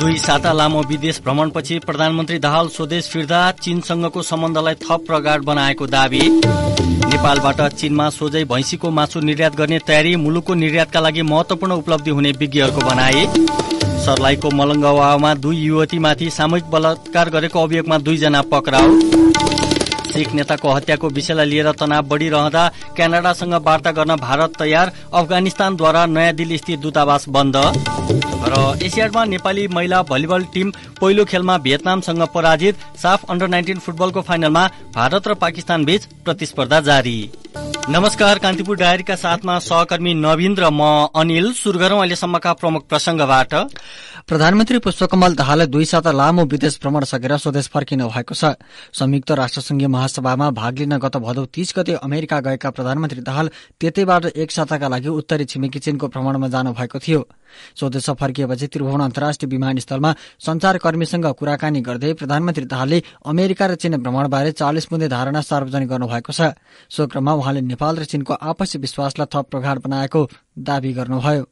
दुई साता लामो विदेश भ्रमणपछि प्रधानमन्त्री दाहाल स्वदेश फिर्दा चीनसँगको सम्बन्धलाई थप प्रगाड बनाएको दावी नेपालबाट चीनमा सोझै भैँसीको मासु निर्यात गर्ने तयारी मुलुकको निर्यातका लागि महत्वपूर्ण उपलब्धि हुने विज्ञहरूको भनाई सर्लाईको मलङ्गवामा दुई युवतीमाथि सामूहिक बलात्कार गरेको अभियोगमा दुईजना पक्राउ सिख नेताको हत्याको विषयलाई लिएर तनाव बढिरहँदा क्यानाडासँग वार्ता गर्न भारत तयार अफगानिस्तानद्वारा नयाँ दिल्ली स्थित दूतावास बन्द र एसियाडमा नेपाली महिला भलिबल टिम पहिलो खेलमा भियतनामसँग पराजित साफ अन्डर नाइन्टिन फुटबलको फाइनलमा भारत र पाकिस्तान बीच प्रतिस्पर्धा जारी नमस्कार कान्तिपुर डायरीका साथमा सहकर्मी नवीन र म अनिल सुरु गरौं अहिलेसम्मका प्रमुख प्रसंगबाट प्रधानमन्त्री पुष्पकमल दाहालले दुई साता लामो विदेश भ्रमण सकेर स्वदेश फर्किनु भएको छ संयुक्त राष्ट्रसंघीय महासभामा भाग लिन गत भदौ तीस गते अमेरिका गएका प्रधानमन्त्री दाहाल त्यतैबाट एक साताका लागि उत्तरी छिमेकी चीनको भ्रमणमा जानुभएको थियो स्वदेश फर्किएपछि त्रिभुवन अन्तर्राष्ट्रिय विमानस्थलमा संचारकर्मीसँग कुराकानी गर्दै प्रधानमन्त्री दाहालले अमेरिका र चीन भ्रमणबारे चालिस बुँदे धारणा सार्वजनिक गर्नुभएको छ सो उहाँले नेपाल र चीनको आपसी विश्वासलाई थप प्रगाढ बनाएको दावी गर्नुभयो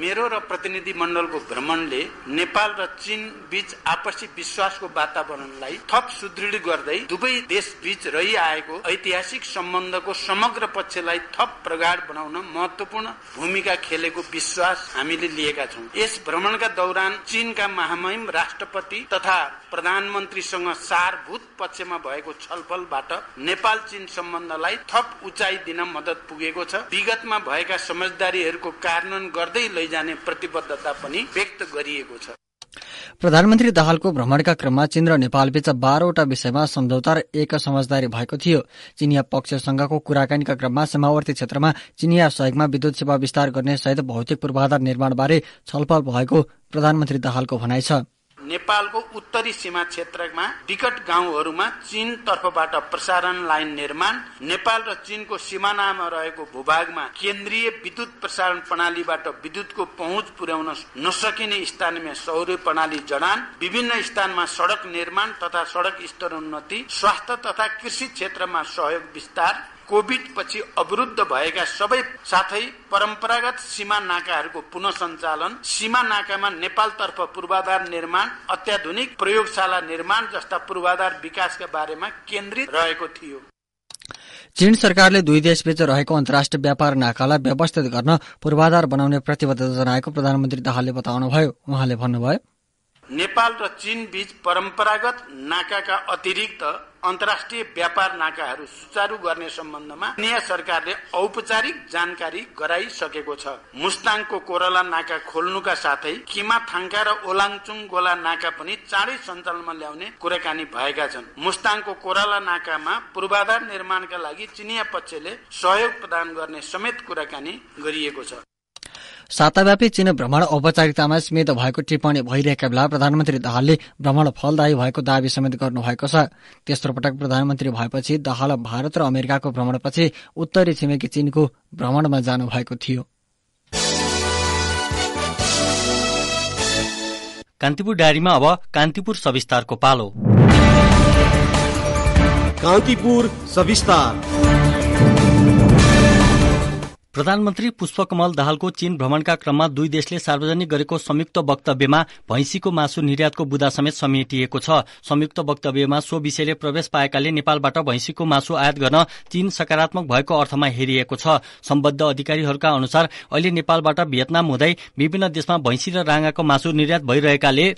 मेरो र प्रतिनिधि मण्डलको भ्रमणले नेपाल र चीन बीच आपसी विश्वासको वातावरणलाई थप सुदृढ गर्दै दुवै देश बीच रहिआएको ऐतिहासिक सम्बन्धको समग्र पक्षलाई थप प्रगाढ बनाउन महत्वपूर्ण भूमिका खेलेको विश्वास हामीले लिएका छौँ यस भ्रमणका दौरान चीनका महामहिम राष्ट्रपति तथा प्रधानमन्त्रीसँग सारभूत पक्षमा भएको छलफलबाट नेपाल चीन सम्बन्धलाई थप उचाइ दिन मदत पुगेको छ विगतमा भएका समझदारीहरूको कार्यान्वयन गर्दै लै जाने प्रतिबद्धता पनि व्यक्त गरिएको छ प्रधानमन्त्री दाहालको भ्रमणका क्रममा चीन र नेपालबीच बाह्रवटा विषयमा सम्झौता र एक समझदारी भएको थियो चिनिया पक्षसँगको कुराकानीका क्रममा सीमावर्ती क्षेत्रमा चिनिया सहयोगमा विद्युत सेवा विस्तार गर्ने सहित भौतिक पूर्वाधार निर्माणबारे छलफल भएको प्रधानमन्त्री दाहालको भनाइ छ नेपालको उत्तरी सीमा क्षेत्रमा विकट गाउँहरूमा चीन तर्फबाट प्रसारण लाइन निर्माण नेपाल र चीनको सिमानामा रहेको भूभागमा केन्द्रीय विद्युत प्रसारण प्रणालीबाट विद्युतको पहुँच पुर्याउन नसकिने स्थानीय सौर्य प्रणाली जडान विभिन्न स्थानमा सड़क निर्माण तथा सड़क स्तरोन्नति स्वास्थ्य तथा कृषि क्षेत्रमा सहयोग विस्तार कोभिड पछि अवरुद्ध भएका सबै साथै परम्परागत सीमा नाकाहरूको पुनः सञ्चालन सीमा नाकामा नेपालतर्फ पूर्वाधार निर्माण अत्याधुनिक प्रयोगशाला निर्माण जस्ता पूर्वाधार विकासका बारेमा केन्द्रित रहेको थियो चीन सरकारले दुई देशबीच रहेको अन्तर्राष्ट्रिय व्यापार नाकालाई व्यवस्थित गर्न पूर्वाधार बनाउने प्रतिबद्धता जनाएको प्रधानमन्त्री दाहालले बताउनुभयो उहाँले भन्नुभयो नेपाल र चीन बीच परम्परागत नाकाका अतिरिक्त अन्तर्राष्ट्रिय व्यापार नाकाहरू सुचारू गर्ने सम्बन्धमा नयाँ सरकारले औपचारिक जानकारी गराइसकेको छ मुस्ताङको कोराला नाका खोल्नुका साथै थाङ्का र ओलाङचुङ गोला नाका पनि चाँडै सञ्चालनमा ल्याउने कुराकानी भएका छन् मुस्ताङको कोराला नाकामा पूर्वाधार निर्माणका लागि चिनिया पक्षले सहयोग प्रदान गर्ने समेत कुराकानी गरिएको छ साताव्यापी चीन भ्रमण औपचारिकतामा सीमित भएको टिप्पणी भइरहेका बेला प्रधानमन्त्री दाहालले भ्रमण फलदायी भएको दावी समेत गर्नुभएको छ तेस्रो पटक प्रधानमन्त्री भएपछि दाहाल भारत र अमेरिकाको भ्रमणपछि उत्तरी छिमेकी चीनको भ्रमणमा जानुभएको थियो कान्तिपुर डायरीमा अब कान्तिपुर सविस्तारको पालो कान्तिपुर सविस्तार प्रधानमन्त्री पुष्पकमल दाहालको चीन भ्रमणका क्रममा दुई देशले सार्वजनिक गरेको संयुक्त वक्तव्यमा भैंसीको मासु निर्यातको बुदा समेत समेटिएको छ संयुक्त वक्तव्यमा सो विषयले प्रवेश पाएकाले नेपालबाट भैंसीको मासु आयात गर्न चीन सकारात्मक भएको अर्थमा हेरिएको छ सम्बद्ध अधिकारीहरूका अनुसार अहिले नेपालबाट भियतनाम हुँदै विभिन्न देशमा भैंसी र राँगाको मासु निर्यात भइरहेकाले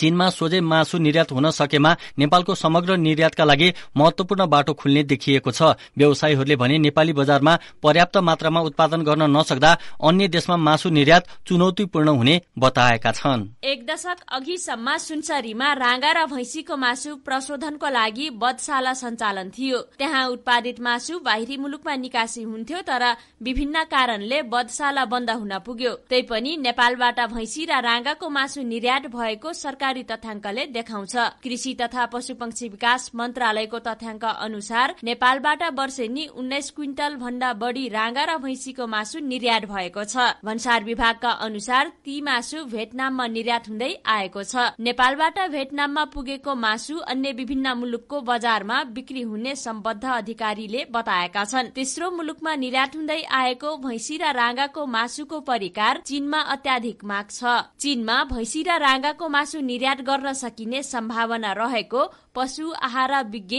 चीनमा सोझै मासु निर्यात हुन सकेमा नेपालको समग्र निर्यातका लागि महत्वपूर्ण बाटो खुल्ने देखिएको छ व्यवसायीहरूले भने नेपाली बजारमा पर्याप्त मात्रामा उत्पादन गर्न नसक्दा अन्य देशमा मासु निर्यात चुनौतीपूर्ण हुने बताएका छन् एक दशक अघिसम्म सुनसरीमा राँगा र भैँसीको मासु प्रशोधनको लागि वधशाला सञ्चालन थियो त्यहाँ उत्पादित मासु बाहिरी मुलुकमा निकासी हुन्थ्यो तर विभिन्न कारणले वधशाला बन्द हुन पुग्यो तैपनि नेपालबाट भैँसी र राँगाको मासु निर्यात भएको सरकार सरकारी तथ्याङ्कले देखाउँछ कृषि तथा पशुपक्षी विकास मन्त्रालयको तथ्याङ्क अनुसार नेपालबाट वर्षेनी उन्नाइस क्विन्टल भन्दा बढी राँगा र भैँसीको मासु निर्यात भएको छ भन्सार विभागका अनुसार ती मासु भेटनाममा निर्यात हुँदै आएको छ नेपालबाट भेटनाममा पुगेको मासु अन्य विभिन्न मुलुकको बजारमा बिक्री हुने सम्बद्ध अधिकारीले बताएका छन् तेस्रो मुलुकमा निर्यात हुँदै आएको भैँसी र राँगाको मासुको परिकार चीनमा अत्याधिक माग छ चीनमा भैँसी र राँगाको मासु निर्यात गर्न सकिने सम्भावना रहेको पशु आहार विज्ञ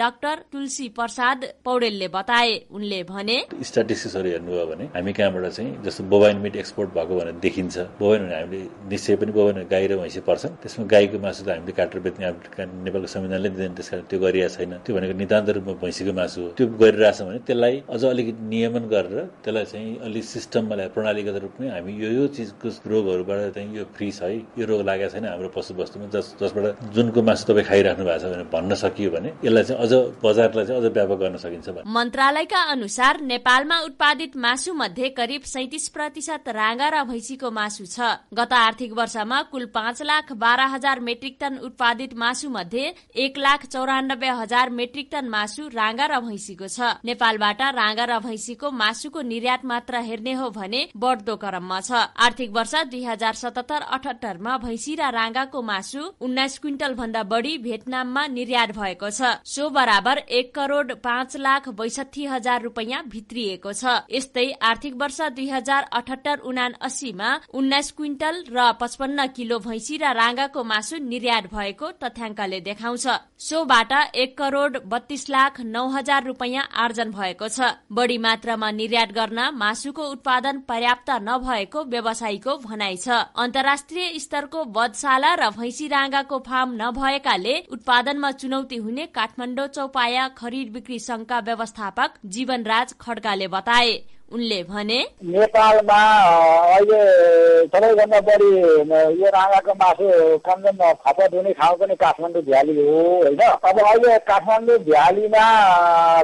डाक्टर तुलसी प्रसाद पौडेलले बताए उनले भने स्ट्याटिस्टिक्सहरू हेर्नुभयो भने हामी कहाँबाट चाहिँ जस्तो बोबाइन मिट एक्सपोर्ट भएको भनेर देखिन्छ बोबाइन भने हामीले निश्चय पनि बोबाइन गाई र भैँसी पर्छन् त्यसमा गाईको मासु त हामीले काटेर बेच्ने नेपालको संविधानले दिँदैन त्यस कारण त्यो गरिरहेको छैन त्यो भनेको नितान्त रूपमा भैँसीको मासु हो त्यो गरिरहेछ भने त्यसलाई अझ अलिकति नियमन गरेर त्यसलाई चाहिँ अलिक सिस्टममा ल्याएर प्रणालीगत रूपमै हामी यो यो चिजको रोगहरूबाट चाहिँ यो फ्री छ है यो रोग लागेको छैन हाम्रो पशु वस्तुमा जस जसबाट जुनको मासु तपाईँ खाइराख्नु भएको छ भने भन्न सकियो भने यसलाई चाहिँ अझ बजारलाई चाहिँ अझ व्यापक गर्न सकिन्छ मन्त्रालयका अनुसार नेपालमा उत्पादित मासु मध्ये करिब सैतिस प्रतिशत राँगा र भैँसीको मासु छ गत आर्थिक वर्षमा कुल पाँच लाख बाह्र हजार मेट्रिक टन उत्पादित मासु मध्ये एक लाख चौरानब्बे हजार मेट्रिक टन मासु राँगा र भैँसीको छ नेपालबाट राँगा र भैँसीको मासुको निर्यात मात्र हेर्ने हो भने बढ्दो क्रममा छ आर्थिक वर्ष दुई हजार सतहत्तर अठहत्तरमा भैँसी र राँगाको मासु उन्नाइस क्विन्टल भन्दा बढी भियतनाम दाममा निर्यात भएको छ सो बराबर एक करोड पाँच लाख बैसठी हजार रुपियाँ भित्रिएको छ यस्तै आर्थिक वर्ष दुई हजार अठहत्तर उना अस्सीमा उन्नाइस क्विन्टल र पचपन्न किलो भैँसी र राँगाको मासु निर्यात भएको तथ्याङ्कले देखाउँछ सोबाट एक करोड बत्तीस लाख नौ हजार रुपियाँ आर्जन भएको छ बढी मात्रामा निर्यात गर्न मासुको उत्पादन पर्याप्त नभएको व्यवसायीको भनाइ छ अन्तर्राष्ट्रिय स्तरको बधशाला र भैँसी राँगाको फार्म नभएकाले उत्पादनमा चुनौती हुने काठमाडौँ चौपाया खरिद बिक्री संघका व्यवस्थापक जीवनराज खड्काले बताए उनले भने नेपालमा अहिले सबैभन्दा बढी यो राँगाको मासु कन्जन खपत हुने ठाउँ पनि काठमाडौँ भ्याली हो होइन अब अहिले काठमाडौँ भ्यालीमा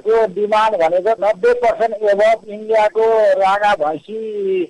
त्यो डिमान्ड भनेको नब्बे पर्सेन्ट एभब इन्डियाको राँगा भैँसी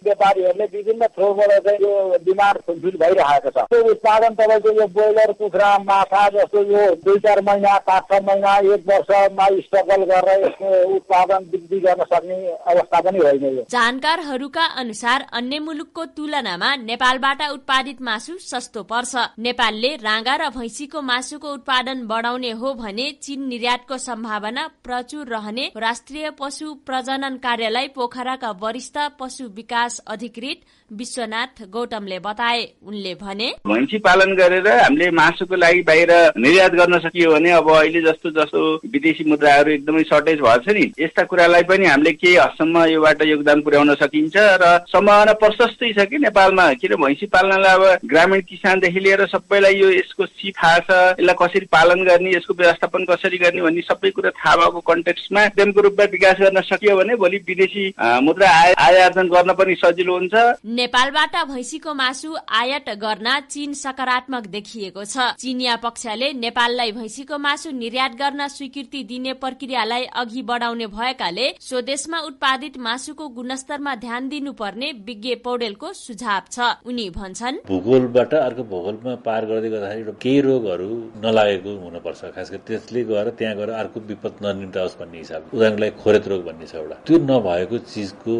व्यापारीहरूले विभिन्न थ्रोबाट चाहिँ यो डिमान्ड फुलफिल भइरहेको छ त्यो उत्पादन तपाईँको यो ब्रोइलर कुखुरा माछा जस्तो यो दुई चार महिना पाँच छ महिना एक वर्षमा स्ट्रगल गरेर यसको उत्पादन वृद्धि गर्न सक्ने अवस्था पनि जानकारहरूका अनुसार अन्य मुलुकको तुलनामा नेपालबाट उत्पादित मासु सस्तो पर्छ नेपालले राँगा र भैँसीको मासुको उत्पादन बढाउने हो भने चीन निर्यातको सम्भावना प्रचुर रहने राष्ट्रिय पशु प्रजनन कार्यालय पोखराका वरिष्ठ पशु विकास अधिकृत विश्वनाथ गौतमले बताए उनले भने भैँसी पालन गरेर हामीले मासुको लागि बाहिर निर्यात गर्न सकियो भने अब अहिले जस्तो जस्तो विदेशी मुद्राहरू एकदमै सर्टेज भएछ नि यस्ता कुरालाई पनि हामीले केही हदसम्म योबाट योगदान पुर्याउन सकिन्छ र सम्भावना प्रशस्तै छ कि नेपालमा किन भैँसी पालनलाई अब ग्रामीण किसानदेखि लिएर सबैलाई यो यसको सी थाहा छ यसलाई कसरी पालन गर्ने यसको व्यवस्थापन कसरी गर्ने भन्ने सबै कुरा थाहा भएको कन्टेक्स्टमा उद्यमको रूपमा विकास गर्न सकियो भने भोलि विदेशी मुद्रा आय गर्न पनि सजिलो हुन्छ नेपालबाट भैँसीको मासु आयात गर्न चीन सकारात्मक देखिएको छ चिनिया पक्षले नेपाललाई भैँसीको मासु निर्यात गर्न स्वीकृति दिने प्रक्रियालाई अघि बढाउने भएकाले स्वदेशमा उत्पादित मासुको गुणस्तरमा ध्यान दिनुपर्ने विज्ञ पौडेलको सुझाव छ उनी भन्छन् भूगोलबाट अर्को भूगोलमा पार गर्दै गर्दाखेरि केही रोगहरू नलागेको हुनुपर्छ खास गरी त्यसले गएर त्यहाँ गएर अर्को विपद ननिम्टाओस् भन्ने हिसाब उदाहरणलाई खोरेत रोग भन्ने छ एउटा त्यो नभएको चिजको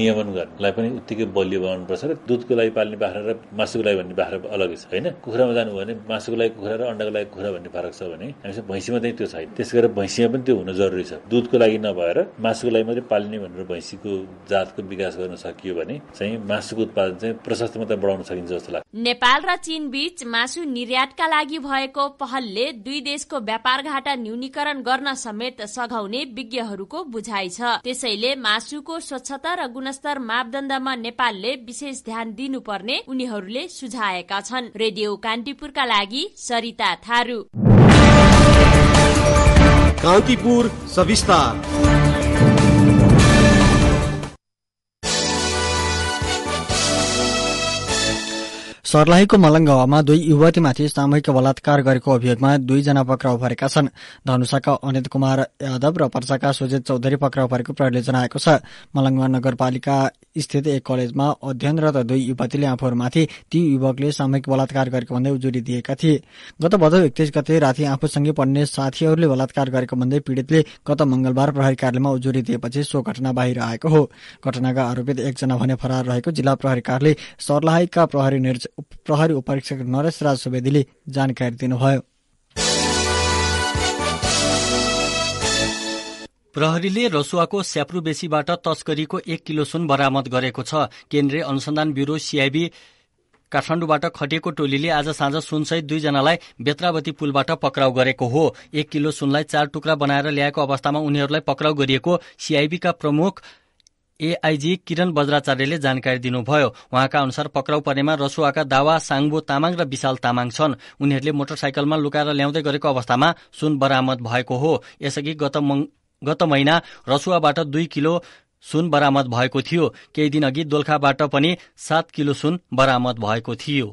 नियमन गर्नलाई पनि उत्तिकै बलियो बनाउनुपर्छ र दुधको लागि पाल्ने बाख्रा र मासुको लागि भन्ने बाख्रा अलगै छ होइन कुखुरामा जानुभयो भने मासुको लागि कुखुरा र अन्डाको लागि कुखुरा भन्ने फरक छ भने हामीसँग भैँसीमा चाहिँ त्यो छैन त्यस गरेर भैँसीमा पनि त्यो हुन जरुरी छ दुधको लागि नभएर मासुको लागि मात्रै पाल्ने भनेर भैँसीको जातको विकास गर्न सकियो भने चाहिँ मासुको उत्पादन चाहिँ प्रशस्त मात्रा बढाउन सकिन्छ जस्तो लाग्छ नेपाल र चीन बीच मासु निर्यातका लागि भएको पहलले दुई देशको व्यापार घाटा न्यूनीकरण गर्न समेत सघाउने विज्ञहरूको बुझाइ छ त्यसैले मासुको स्वच्छता र गुणस्तर मापदण्डमा नेपालले विशेष ध्यान दिनुपर्ने उनीहरूले सुझाएका छन् रेडियो कान्तिपुरका लागि सरिता थारू कान्तिपुर सविस्तार सर्लाहीको मलङ्ग दुई युवतीमाथि सामूहिक बलात्कार गरेको अभियोगमा दुईजना पक्राउ परेका छन् धनुषाका अनित कुमार यादव र पर्साका सुजित चौधरी पक्राउ परेको प्रहरीले जनाएको छ मलङ्ग नगरपालिका स्थित एक कलेजमा अध्ययनरत दुई युवतीले आफूहरूमाथि ती युवकले सामूहिक बलात्कार गरेको भन्दै उजुरी दिएका थिए गत भदौ एकतीस गते राति आफूसँगै पढ्ने साथीहरूले बलात्कार गरेको भन्दै पीड़ितले गत मंगलबार प्रहरी कार्यालयमा उजुरी दिएपछि सो घटना बाहिर आएको हो घटनाका आरोपित एकजना भने फरार रहेको जिल्ला प्रहरी कार्यालय सर्लाहीका प्रहरी प्रहरी उपरीक्षक नरेश राज सुवेदीले जानकारी दिनुभयो प्रहरीले रसुवाको स्याप्रुबेसीबाट तस्करीको एक किलो सुन बरामद गरेको छ केन्द्रीय अनुसन्धान ब्युरो सीआईबी काठमाडौँबाट खटिएको टोलीले आज साँझ सुनसहित दुईजनालाई बेत्रावती पुलबाट पक्राउ गरेको हो एक किलो सुनलाई चार टुक्रा बनाएर ल्याएको अवस्थामा उनीहरूलाई पक्राउ गरिएको सिआइबीका प्रमुख एआइजी किरण बज्राचार्यले जानकारी दिनुभयो उहाँका अनुसार पक्राउ पर्नेमा रसुवाका दावा साङ्बो तामाङ र विशाल तामाङ छन् उनीहरूले मोटरसाइकलमा लुकाएर ल्याउँदै गरेको अवस्थामा सुन बरामद भएको हो यसअघि गत महिना रसुवाबाट दुई किलो सुन बरामद भएको थियो केही दिन अघि दोलखाबाट पनि सात किलो सुन बरामद भएको थियो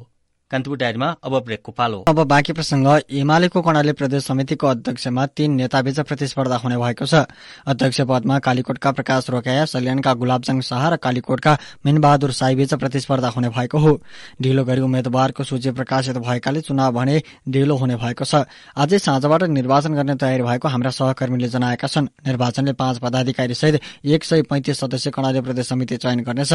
कान्तिपुर डायरीमा अब ब्रेकको पालो अब बाँकी प्रसङ्ग एमालेको कर्णाली प्रदेश समितिको अध्यक्षमा तीन नेताबीच प्रतिस्पर्धा हुने भएको छ अध्यक्ष पदमा कालीकोटका प्रकाश रोकाया सल्यानका गुलाबचङ शाह र कालीकोटका मिनबहादुर साईबीच प्रतिस्पर्धा हुने भएको हो ढिलो गरी उम्मेद्वारको सूची प्रकाशित भएकाले चुनाव भने ढिलो हुने भएको छ आजै साँझबाट निर्वाचन गर्ने तयारी भएको हाम्रा सहकर्मीले जनाएका छन् निर्वाचनले पाँच पदाधिकारी सहित एक सय पैंतिस सदस्य कर्णाली प्रदेश समिति चयन गर्नेछ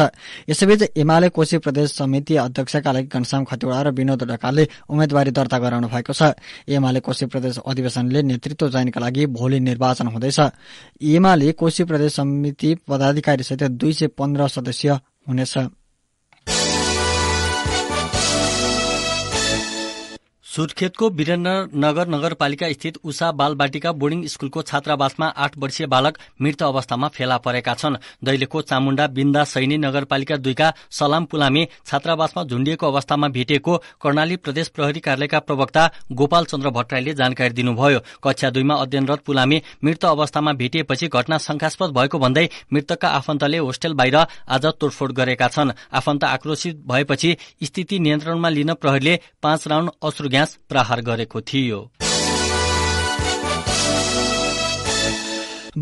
यसैबीच एमाले कोशी प्रदेश समिति अध्यक्षका लागि घनश्याम खतिवड़ा र विनोद ढकालले उम्मेद्वारी दर्ता गराउनु भएको छ एमाले कोशी प्रदेश अधिवेशनले नेतृत्व चयनका लागि भोलि निर्वाचन हुँदैछ एमाले कोशी प्रदेश समिति पदाधिकारीसहित दुई सय पन्ध्र सदस्य हुनेछ सुर्खेतको वीरेन्द्रनगर नगरपालिका स्थित उषा बालबाटिका बोर्डिङ स्कूलको छात्रावासमा आठ वर्षीय बालक मृत अवस्थामा फेला परेका छन् दैलेखको चामुण्डा बिन्दा सैनी नगरपालिका दुईका सलाम पुलामी छात्रावासमा झुण्डिएको अवस्थामा भेटिएको कर्णाली प्रदेश प्रहरी कार्यालयका प्रवक्ता गोपाल चन्द्र भट्टराईले जानकारी दिनुभयो कक्षा दुईमा अध्ययनरत पुलामी मृत अवस्थामा भेटिएपछि घटना शंकास्पद भएको भन्दै मृतकका आफन्तले होस्टेल बाहिर आज तोडफोड गरेका छन् आफन्त आक्रोशित भएपछि स्थिति नियन्त्रणमा लिन प्रहरीले पाँच राउण्ड अश्रु प्रहार गरेको थियो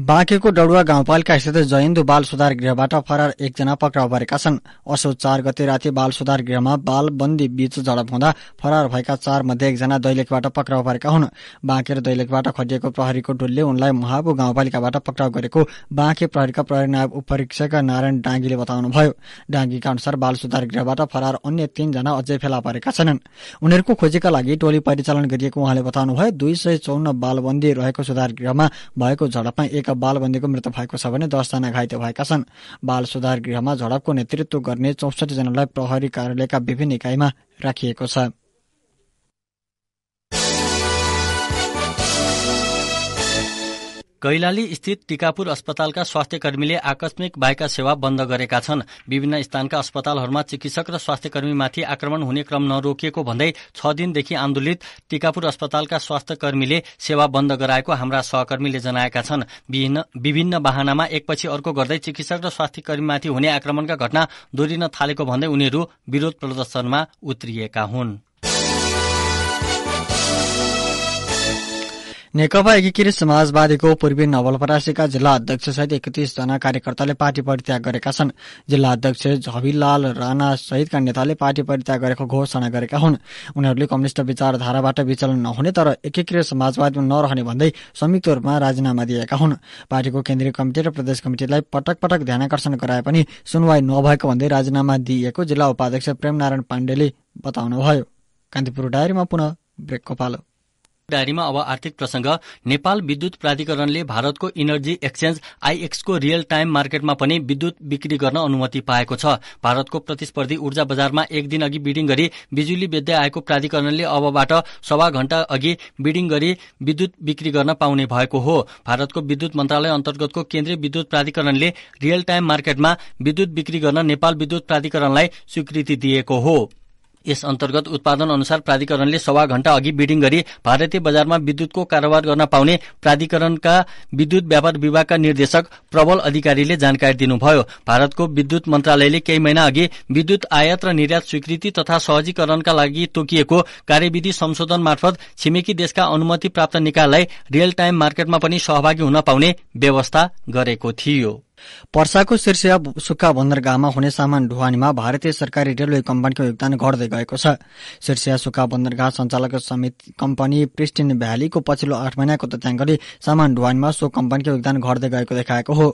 बाँकेको डडुवा गाउँपालिका स्थित जयन्दु बाल सुधार गृहबाट फरार एकजना पक्राउ परेका छन् असो चार गते राति बाल सुधार गृहमा बाल बन्दी बीच झडप हुँदा फरार भएका चार मध्ये एकजना दैलेखबाट पक्राउ परेका हुन् बाँके र दैलेखबाट खटिएको प्रहरीको टोलले उनलाई महाबु गाउँपालिकाबाट पक्राउ गरेको बाँके प्रहरीका प्रहरी नायब उपरीक्षक नारायण डाङ्गीले बताउनुभयो डाङ्गीका अनुसार बाल सुधार गृहबाट फरार अन्य तीनजना अझै फेला परेका छैनन् उनीहरूको खोजीका लागि टोली परिचालन गरिएको उहाँले बताउनुभयो दुई सय चौन्न बालबन्दी रहेको सुधार गृहमा भएको झडपमा एक एक बालबन्दीको मृत्यु भएको छ भने दसजना घाइते भएका छन् बाल सुधार गृहमा झडपको नेतृत्व गर्ने जनालाई प्रहरी कार्यालयका विभिन्न इकाइमा राखिएको छ कैलाली स्थित टिकापुर अस्पतालका स्वास्थ्य कर्मीले आकस्मिक बाहेका सेवा बन्द गरेका छन् विभिन्न स्थानका अस्पतालहरूमा चिकित्सक र स्वास्थ्य कर्मीमाथि आक्रमण हुने क्रम नरोकिएको भन्दै छ दिनदेखि आन्दोलित टिकापुर अस्पतालका स्वास्थ्य कर्मीले सेवा बन्द गराएको हाम्रा सहकर्मीले जनाएका छन् विभिन्न वाहनामा एकपछि अर्को गर्दै चिकित्सक र स्वास्थ्य कर्मीमाथि हुने आक्रमणका घटना दोहोरिन थालेको भन्दै उनीहरू विरोध प्रदर्शनमा उत्रिएका हुन् नेकपा एकीकृत समाजवादीको पूर्वी नवलपरासीका जिल्ला अध्यक्ष सहित एकतीस जना कार्यकर्ताले पार्टी परित्याग गरेका छन् जिल्ला अध्यक्ष झविलाल राणा सहितका नेताले पार्टी परित्याग गरेको घोषणा गरेका हुन् उनीहरूले कम्युनिष्ट विचारधाराबाट विचलन नहुने तर एकीकृत समाजवादमा नरहने भन्दै संयुक्त रूपमा राजीनामा दिएका हुन् पार्टीको केन्द्रीय कमिटी र प्रदेश कमिटीलाई पटक पटक ध्यानकर्षण गराए पनि सुनवाई नभएको भन्दै राजीनामा दिइएको जिल्ला उपाध्यक्ष प्रेमनारायण पाण्डेले बताउनुभयो कान्तिपुर डायरीमा पुनः ब्रेकको पालो डायरीमा अब आर्थिक प्रसंग नेपाल विद्युत प्राधिकरणले भारतको इनर्जी एक्सचेन्ज आइएक्सको रियल टाइम मार्केटमा पनि विद्युत बिक्री गर्न अनुमति पाएको छ भारतको प्रतिस्पर्धी ऊर्जा बजारमा एक दिन अघि बिडिङ गरी बिजुली बेच्दै आएको प्राधिकरणले अबबाट सवा घण्टा अघि बिडिङ गरी विद्युत बिक्री गर्न पाउने भएको हो भारतको विद्युत मन्त्रालय अन्तर्गतको केन्द्रीय विद्युत प्राधिकरणले रियल टाइम मार्केटमा विद्युत बिक्री गर्न नेपाल विद्युत प्राधिकरणलाई स्वीकृति दिएको हो यस अन्तर्गत उत्पादन अनुसार प्राधिकरणले सवा घण्टा अघि बिडिङ गरी भारतीय बजारमा विद्युतको कारोबार गर्न पाउने प्राधिकरणका विद्युत व्यापार विभागका निर्देशक प्रबल अधिकारीले जानकारी दिनुभयो भारतको विद्युत मन्त्रालयले केही महिना अघि विद्युत आयात र निर्यात स्वीकृति तथा सहजीकरणका लागि तोकिएको कार्यविधि संशोधन मार्फत छिमेकी देशका अनुमति प्राप्त निकायलाई रियल टाइम मार्केटमा पनि सहभागी हुन पाउने व्यवस्था गरेको थियो वर्षाको शीर्ष सुक्खा बन्दरगाहमा हुने सामान ढुवानीमा भारतीय सरकारी रेलवे कम्पनीको योगदान घट्दै गएको छ शीर्ष सुक्खा बन्दरगाह सञ्चालक समिति कम्पनी प्रिस्टिन भ्यालीको पछिल्लो आठ महिनाको तथ्याङ्कले सामान ढुवानीमा सो कम्पनीको योगदान घट्दै गएको देखाएको हो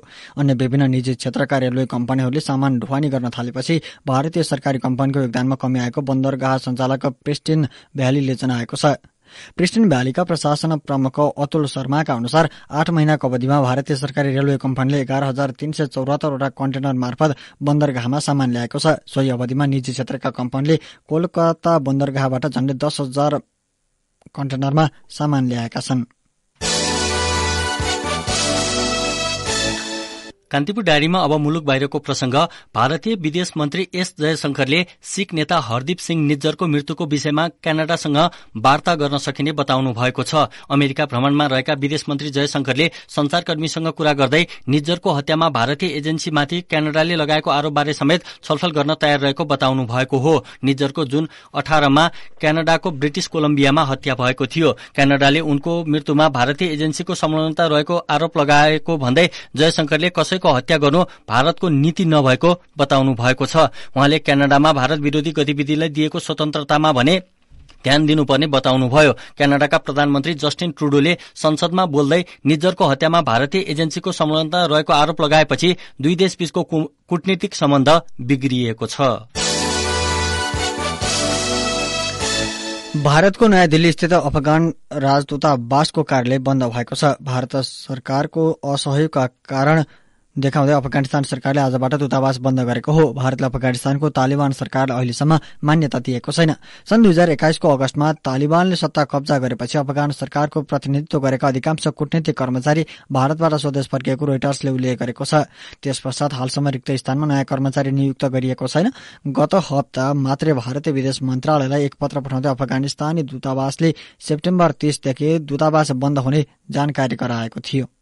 अन्य विभिन्न निजी क्षेत्रका रेलवे कम्पनीहरूले सामान ढुवानी गर्न थालेपछि भारतीय सरकारी कम्पनीको योगदानमा कमी आएको बन्दरगाह सञ्चालक प्रिस्टिन भ्यालीले जनाएको छ प्रिस्टिन भ्यालीका प्रशासन प्रमुख अतुल शर्माका अनुसार आठ महिनाको अवधिमा भारतीय सरकारी रेलवे कम्पनीले एघार हजार तीन सय चौरात्तरवटा कन्टेनर मार्फत बन्दरगाहमा सामान ल्याएको छ सोही अवधिमा निजी क्षेत्रका कम्पनीले कोलकाता बन्दरगाहबाट झण्डै दस हजार कन्टेनरमा सामान ल्याएका छन् कान्तिपुर डायरीमा अब मुलुक बाहिरको प्रसंग भारतीय विदेश मन्त्री एस जयशंकरले सिख नेता हरदीप सिंह निज्जरको मृत्युको विषयमा क्यानाडासँग वार्ता गर्न सकिने बताउनु भएको छ अमेरिका भ्रमणमा रहेका विदेश मन्त्री जयशंकरले संचारकर्मीसँग कुरा गर्दै निज्जरको हत्यामा भारतीय एजेन्सीमाथि क्यानाडाले लगाएको आरोपबारे समेत छलफल गर्न तयार रहेको बताउनु भएको हो निज्जरको जुन अठारमा क्यानाडाको ब्रिटिस कोलम्बियामा हत्या भएको थियो क्यानाडाले उनको मृत्युमा भारतीय एजेन्सीको संलग्नता रहेको आरोप लगाएको भन्दै जयशंकरले कसै महिलाको हत्या गर्नु भारतको नीति नभएको बताउनु भएको छ उहाँले क्यानाडामा भारत विरोधी गतिविधिलाई दिएको स्वतन्त्रतामा भने ध्यान दिनुपर्ने बताउनुभयो क्यानाडाका प्रधानमन्त्री जस्टिन ट्रुडोले संसदमा बोल्दै निजरको हत्यामा भारतीय एजेन्सीको संलग्नता रहेको आरोप लगाएपछि दुई देशबीचको कूटनीतिक सम्बन्ध बिग्रिएको छ भारतको नयाँ दिल्ली स्थित अफगान राजदूतावासको कार्यालय बन्द भएको छ भारत सरकारको असहयोगका कारण देखाउँदै अफगानिस्तान सरकारले आजबाट दूतावास बन्द गरेको हो भारतले अफगानिस्तानको तालिबान सरकारलाई अहिलेसम्म मान्यता दिएको छैन सन् दुई हजार एक्काइसको अगस्तमा तालिबानले सत्ता कब्जा गरेपछि अफगान सरकारको प्रतिनिधित्व गरेका अधिकांश कूटनीतिक कर्मचारी भारतबाट स्वदेश फर्किएको रोइटर्सले उल्लेख गरेको छ त्यस पश्चात हालसम्म रिक्त स्थानमा नयाँ कर्मचारी नियुक्त गरिएको छैन गत हप्ता मात्रै भारतीय विदेश मन्त्रालयलाई एक पत्र पठाउँदै अफगानिस्तानी दूतावासले सेप्टेम्बर तीसदेखि दूतावास बन्द हुने जानकारी गराएको थियो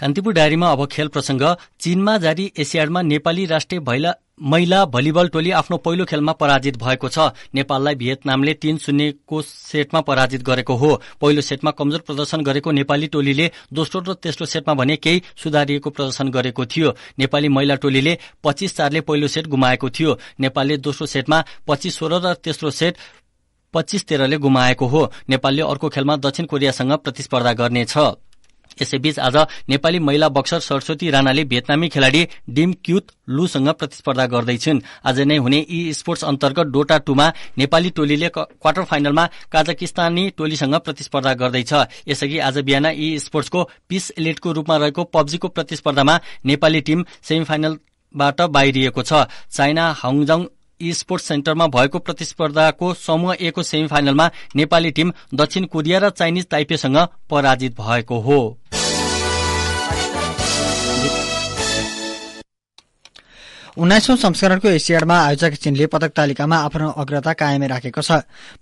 कान्तिपुर डायरीमा अब खेल प्रसंग चीनमा जारी एसियाडमा नेपाली राष्ट्रिय भैला महिला भलिबल टोली आफ्नो पहिलो खेलमा पराजित भएको छ नेपाललाई भियतनामले तीन शून्यको सेटमा पराजित गरेको हो पहिलो सेटमा कमजोर प्रदर्शन गरेको नेपाली टोलीले दोस्रो र तेस्रो सेटमा भने केही सुधारिएको प्रदर्शन गरेको थियो नेपाली महिला टोलीले पच्चिस चारले पहिलो सेट गुमाएको थियो नेपालले दोस्रो सेटमा पच्चीस सोह्र र तेस्रो सेट पच्चिस तेह्रले गुमाएको हो नेपालले अर्को खेलमा दक्षिण कोरियासँग प्रतिस्पर्धा गर्नेछ यसैबीच आज नेपाली महिला बक्सर सरस्वती राणाले भियतनामी खेलाड़ी डिम क्युत लुसँग प्रतिस्पर्धा गर्दैछिन् आज नै हुने ई स्पोर्ट्स अन्तर्गत डोटा टूमा नेपाली टोलीले क्वार्टर फाइनलमा काजाकिस्तानी टोलीसँग प्रतिस्पर्धा गर्दैछ यसअघि आज बिहान ई स्पोर्ट्सको पिस एलिटको रूपमा रहेको पब्जीको प्रतिस्पर्धामा नेपाली टीम सेमी फाइनलबाट बाहिरिएको छ चाइना हङजङ ई स्पोर्ट्स सेन्टरमा भएको प्रतिस्पर्धाको समूह ए सेमी फाइनलमा नेपाली टीम दक्षिण कोरिया र चाइनिज ताइपेसँग पराजित भएको हो उन्नाइसौं संस्करणको एसियाडमा आयोजक चीनले पदक तालिकामा आफ्नो अग्रता कायमै राखेको छ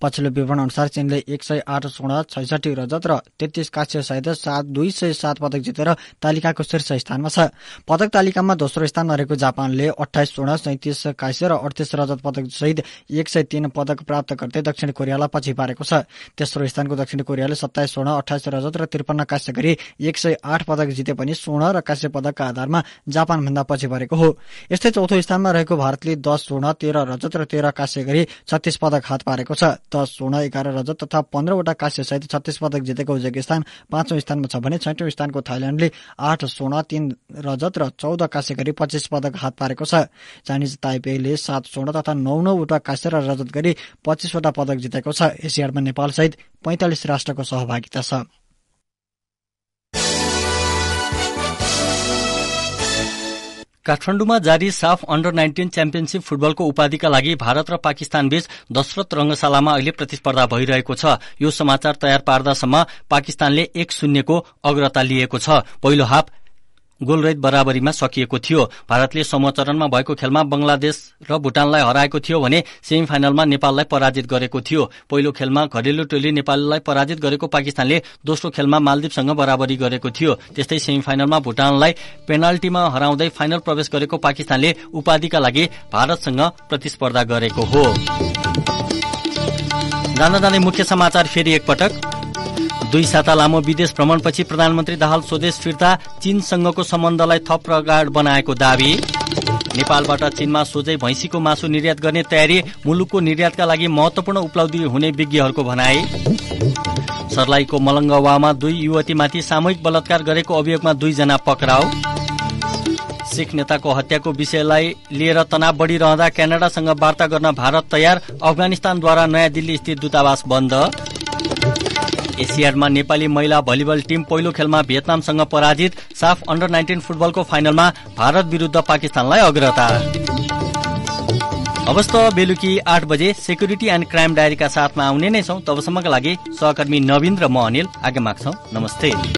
पछिल्लो विवरण अनुसार चीनले एक सय आठ स्वर्ण छैसठी रजत र तेत्तीस काश्य सहित सात दुई सय सात पदक जितेर तालिकाको शीर्ष स्थानमा छ पदक तालिकामा दोस्रो स्थानमा रहेको जापानले अठाइस स्वर्ण सैतिस काश्य र अडतिस रजत पदक सहित एक सय तीन पदक प्राप्त गर्दै दक्षिण कोरियालाई पछि पारेको छ तेस्रो स्थानको दक्षिण कोरियाले सत्ताइस स्वर्ण अठाइस रजत र त्रिपन्न काश्य गरी एक सय आठ पदक जिते पनि स्वर्ण र काश्य पदकका आधारमा जापान भन्दा पछि परेको हो यस्तै चौथो स्थानमा रहेको भारतले दस स्वर्ण तेह्र रजत र तेह्र काँस्य गरी छत्तिस पदक हात पारेको छ दस स्वर्ण एघार रजत तथा पन्ध्रवटा सहित छत्तिस पदक जितेको उज्बेकिस्तान पाँचौं स्थानमा छ भने छैटौं स्थानको थाइल्याण्डले आठ स्वर्ण तीन रजत र चौध काँस्य गरी पच्चिस पदक हात पारेको छ चाइनिज ताइपेले सात स्वर्ण तथा नौ नौवटा काँस्य र रजत गरी पच्चिसवटा पदक जितेको छ एसियाडमा नेपालसहित पैंतालिस राष्ट्रको सहभागिता छ काठमाडौँमा जारी साफ अन्डर नाइन्टिन च्याम्पियनशीप फुटबलको उपाधिका लागि भारत र बीच दशरथ रंगशालामा अहिले प्रतिस्पर्धा भइरहेको छ यो समाचार तयार पार्दासम्म पाकिस्तानले एक शून्यको अग्रता लिएको छ पहिलो हाफ गोलरहित बराबरीमा सकिएको थियो भारतले चरणमा भएको खेलमा बंगलादेश र भूटानलाई हराएको थियो भने सेमी फाइनलमा नेपाललाई पराजित गरेको थियो पहिलो खेलमा घरेलु टोली नेपाललाई पराजित गरेको पाकिस्तानले दोस्रो खेलमा मालदिपसँग बराबरी गरेको थियो त्यस्तै सेमी फाइनलमा भूटानलाई पेनाल्टीमा हराउँदै फाइनल प्रवेश गरेको पाकिस्तानले उपाधिका लागि भारतसँग प्रतिस्पर्धा गरेको हो मुख्य समाचार फेरि एकपटक दुई साता लामो विदेश भ्रमणपछि प्रधानमन्त्री दाहाल स्वदेश फिर्ता चीनसँगको सम्बन्धलाई थप प्रगाड बनाएको दावी नेपालबाट चीनमा सोझै भैँसीको मासु निर्यात गर्ने तयारी मुलुकको निर्यातका लागि महत्वपूर्ण उपलब्धि हुने विज्ञहरूको भनाई सर्लाईको मलङ्गवामा दुई युवतीमाथि सामूहिक बलात्कार गरेको अभियोगमा दुईजना पक्राउ सिख नेताको हत्याको विषयलाई लिएर तनाव बढ़िरहँदा क्यानाडासँग वार्ता गर्न भारत तयार अफगानिस्तानद्वारा नयाँ दिल्ली स्थित दूतावास बन्द एसियाडमा नेपाली महिला भलिबल टिम पहिलो खेलमा भियतनामसँग पराजित साफ अन्डर नाइन्टिन फुटबलको फाइनलमा भारत विरूद्ध पाकिस्तानलाई अग्रता अवस्था बेलुकी आठ बजे सेक्युरिटी एन्ड क्राइम डायरीका साथमा आउने नै छौ तबसम्मका लागि सहकर्मी नवीन र म अनिल आज्ञा नमस्ते